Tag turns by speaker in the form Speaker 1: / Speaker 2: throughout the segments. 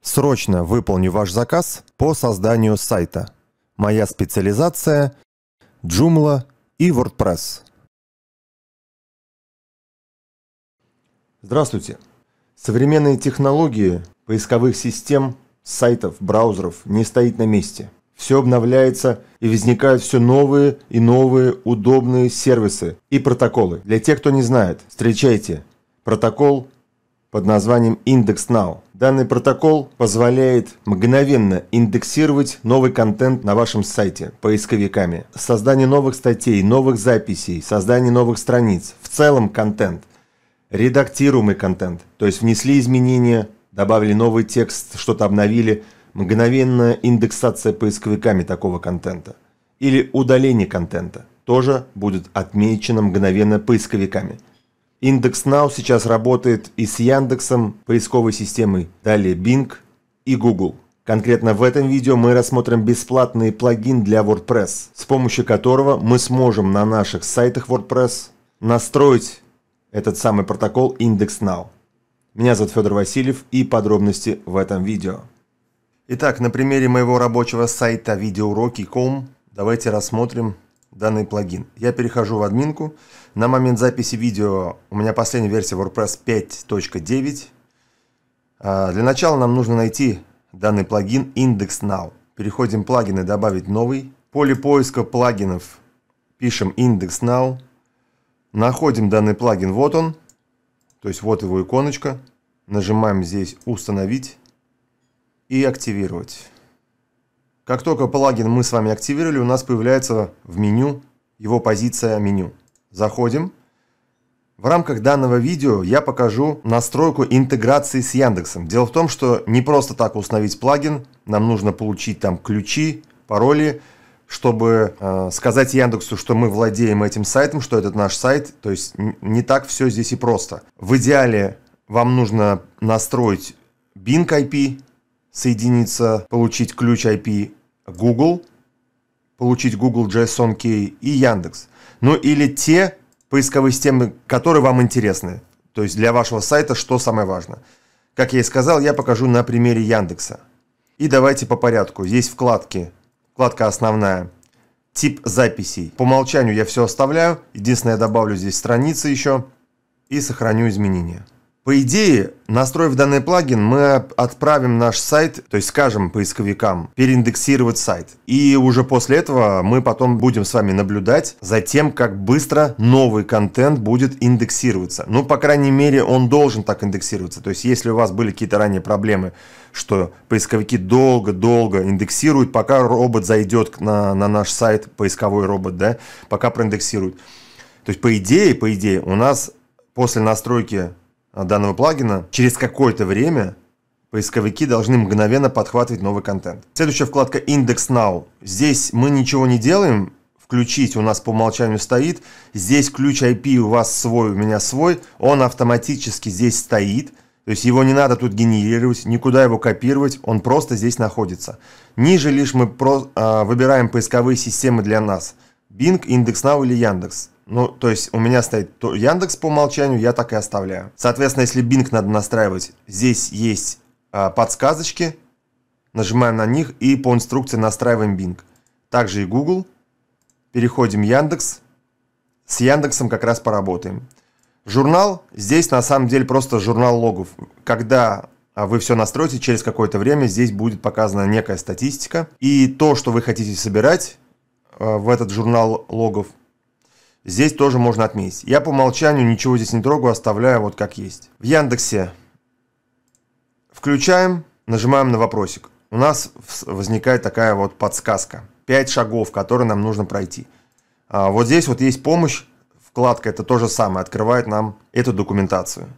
Speaker 1: Срочно выполню ваш заказ по созданию сайта. Моя специализация – Joomla и WordPress. Здравствуйте! Современные технологии поисковых систем, сайтов, браузеров не стоит на месте. Все обновляется и возникают все новые и новые удобные сервисы и протоколы. Для тех, кто не знает, встречайте протокол под названием Index Now – Данный протокол позволяет мгновенно индексировать новый контент на вашем сайте поисковиками. Создание новых статей, новых записей, создание новых страниц, в целом контент, редактируемый контент, то есть внесли изменения, добавили новый текст, что-то обновили, мгновенная индексация поисковиками такого контента или удаление контента тоже будет отмечено мгновенно поисковиками – Индекс Now сейчас работает и с Яндексом, поисковой системой, далее Bing и Google. Конкретно в этом видео мы рассмотрим бесплатный плагин для WordPress, с помощью которого мы сможем на наших сайтах WordPress настроить этот самый протокол Index Now. Меня зовут Федор Васильев и подробности в этом видео. Итак, на примере моего рабочего сайта видеоуроки.com давайте рассмотрим данный плагин. Я перехожу в админку. На момент записи видео у меня последняя версия WordPress 5.9. А, для начала нам нужно найти данный плагин Index Now. Переходим в плагины «Добавить новый». В поле поиска плагинов пишем Index Now. Находим данный плагин, вот он. То есть вот его иконочка. Нажимаем здесь «Установить» и «Активировать». Как только плагин мы с вами активировали, у нас появляется в меню его позиция меню. Заходим. В рамках данного видео я покажу настройку интеграции с Яндексом. Дело в том, что не просто так установить плагин, нам нужно получить там ключи, пароли, чтобы э, сказать Яндексу, что мы владеем этим сайтом, что этот наш сайт. То есть не так все здесь и просто. В идеале вам нужно настроить Bing IP, соединиться, получить ключ IP Google, получить Google JSON Key и Яндекс. Ну или те поисковые системы, которые вам интересны. То есть для вашего сайта что самое важно. Как я и сказал, я покажу на примере Яндекса. И давайте по порядку. Здесь вкладки. Вкладка основная. Тип записей. По умолчанию я все оставляю. Единственное, я добавлю здесь страницы еще. И сохраню изменения. По идее, настроив данный плагин, мы отправим наш сайт, то есть скажем поисковикам, переиндексировать сайт. И уже после этого мы потом будем с вами наблюдать за тем, как быстро новый контент будет индексироваться. Ну, по крайней мере, он должен так индексироваться. То есть, если у вас были какие-то ранее проблемы, что поисковики долго-долго индексируют, пока робот зайдет на, на наш сайт, поисковой робот, да, пока проиндексирует. То есть, по идее, по идее, у нас после настройки а, данного плагина, через какое-то время поисковики должны мгновенно подхватывать новый контент. Следующая вкладка индекс Now. Здесь мы ничего не делаем, включить у нас по умолчанию стоит. Здесь ключ IP у вас свой, у меня свой. Он автоматически здесь стоит. То есть его не надо тут генерировать, никуда его копировать, он просто здесь находится. Ниже лишь мы про, э, выбираем поисковые системы для нас. Bing, IndexNow или Яндекс. Ну, то есть у меня стоит то Яндекс по умолчанию, я так и оставляю. Соответственно, если Bing надо настраивать, здесь есть э, подсказочки, нажимаем на них и по инструкции настраиваем Bing. Также и Google. Переходим в Яндекс. С Яндексом как раз поработаем. Журнал. Здесь на самом деле просто журнал логов. Когда а, вы все настроите, через какое-то время здесь будет показана некая статистика. И то, что вы хотите собирать а, в этот журнал логов, Здесь тоже можно отметить. Я по умолчанию ничего здесь не трогаю, оставляю вот как есть. В Яндексе включаем, нажимаем на вопросик. У нас возникает такая вот подсказка. 5 шагов, которые нам нужно пройти. А вот здесь вот есть помощь, вкладка это то же самое, открывает нам эту документацию.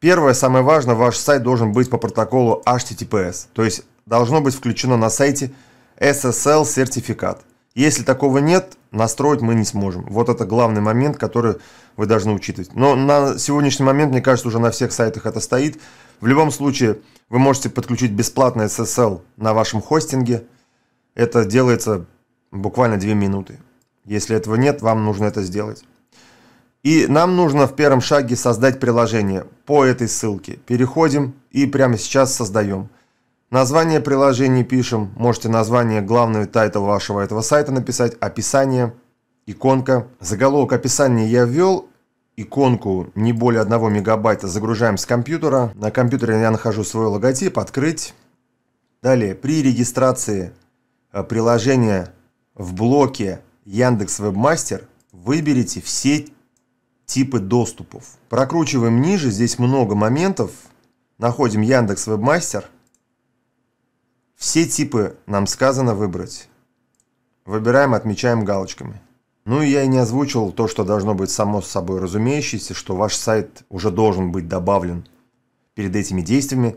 Speaker 1: Первое, самое важное, ваш сайт должен быть по протоколу HTTPS, то есть должно быть включено на сайте SSL сертификат. Если такого нет, настроить мы не сможем. Вот это главный момент, который вы должны учитывать. Но на сегодняшний момент, мне кажется, уже на всех сайтах это стоит. В любом случае, вы можете подключить бесплатный SSL на вашем хостинге. Это делается буквально 2 минуты. Если этого нет, вам нужно это сделать. И нам нужно в первом шаге создать приложение по этой ссылке. Переходим и прямо сейчас создаем. Название приложений пишем, можете название, главного тайтла вашего этого сайта написать, описание, иконка. Заголовок описания я ввел, иконку не более 1 мегабайта загружаем с компьютера. На компьютере я нахожу свой логотип, открыть. Далее, при регистрации э, приложения в блоке Яндекс Вебмастер выберите все типы доступов. Прокручиваем ниже, здесь много моментов. Находим Яндекс Вебмастер – все типы нам сказано выбрать. Выбираем, отмечаем галочками. Ну и я и не озвучил то, что должно быть само собой разумеющееся, что ваш сайт уже должен быть добавлен перед этими действиями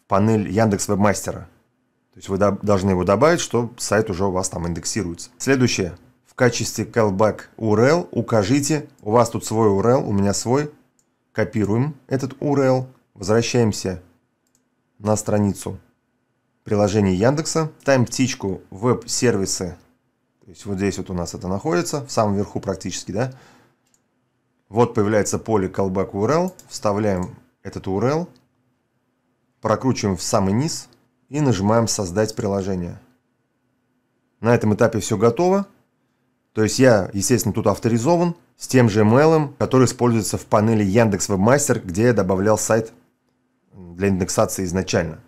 Speaker 1: в панель Яндекс Вебмастера. То есть вы должны его добавить, что сайт уже у вас там индексируется. Следующее. В качестве callback URL укажите, у вас тут свой URL, у меня свой. Копируем этот URL, возвращаемся на страницу Приложение Яндекса. тайм птичку веб-сервисы. То есть вот здесь вот у нас это находится, в самом верху практически, да. Вот появляется поле callback URL. Вставляем этот URL, прокручиваем в самый низ и нажимаем «Создать приложение». На этом этапе все готово. То есть я, естественно, тут авторизован с тем же email, который используется в панели Яндекс Вебмастер, где я добавлял сайт для индексации изначально.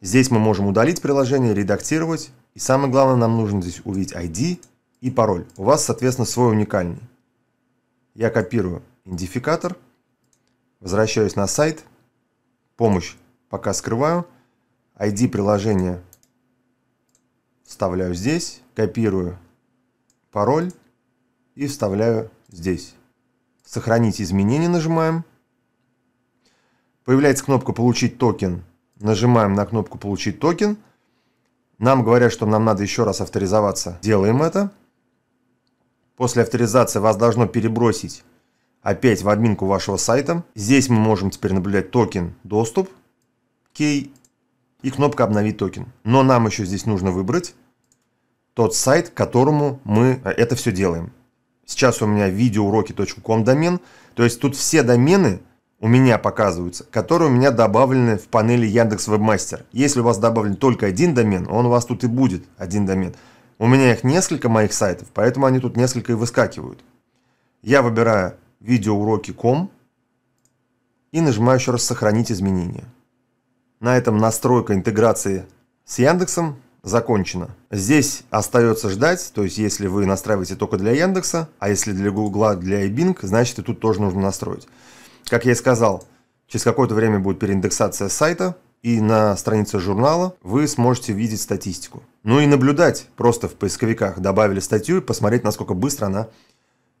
Speaker 1: Здесь мы можем удалить приложение, редактировать. И самое главное, нам нужно здесь увидеть ID и пароль. У вас, соответственно, свой уникальный. Я копирую идентификатор, возвращаюсь на сайт, помощь пока скрываю, ID приложения вставляю здесь, копирую пароль и вставляю здесь. Сохранить изменения нажимаем. Появляется кнопка «Получить токен» Нажимаем на кнопку «Получить токен». Нам говорят, что нам надо еще раз авторизоваться. Делаем это. После авторизации вас должно перебросить опять в админку вашего сайта. Здесь мы можем теперь наблюдать токен «Доступ», «Кей» и кнопка «Обновить токен». Но нам еще здесь нужно выбрать тот сайт, к которому мы э, это все делаем. Сейчас у меня видеоуроки.ком домен. То есть тут все домены, у меня показываются, которые у меня добавлены в панели Яндекс Вебмастер. Если у вас добавлен только один домен, он у вас тут и будет, один домен. У меня их несколько моих сайтов, поэтому они тут несколько и выскакивают. Я выбираю видеоуроки.com и нажимаю еще раз «Сохранить изменения». На этом настройка интеграции с Яндексом закончена. Здесь остается ждать, то есть если вы настраиваете только для Яндекса, а если для Гугла, для iBing, значит и тут тоже нужно настроить. Как я и сказал, через какое-то время будет переиндексация сайта, и на странице журнала вы сможете видеть статистику. Ну и наблюдать просто в поисковиках. Добавили статью и посмотреть, насколько быстро она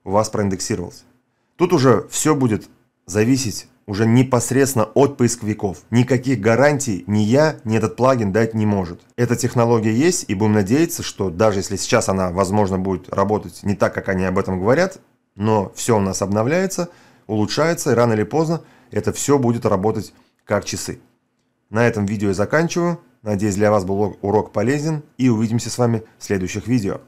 Speaker 1: у вас проиндексировалась. Тут уже все будет зависеть уже непосредственно от поисковиков. Никаких гарантий ни я, ни этот плагин дать не может. Эта технология есть, и будем надеяться, что даже если сейчас она, возможно, будет работать не так, как они об этом говорят, но все у нас обновляется – улучшается, и рано или поздно это все будет работать как часы. На этом видео я заканчиваю. Надеюсь, для вас был урок полезен, и увидимся с вами в следующих видео.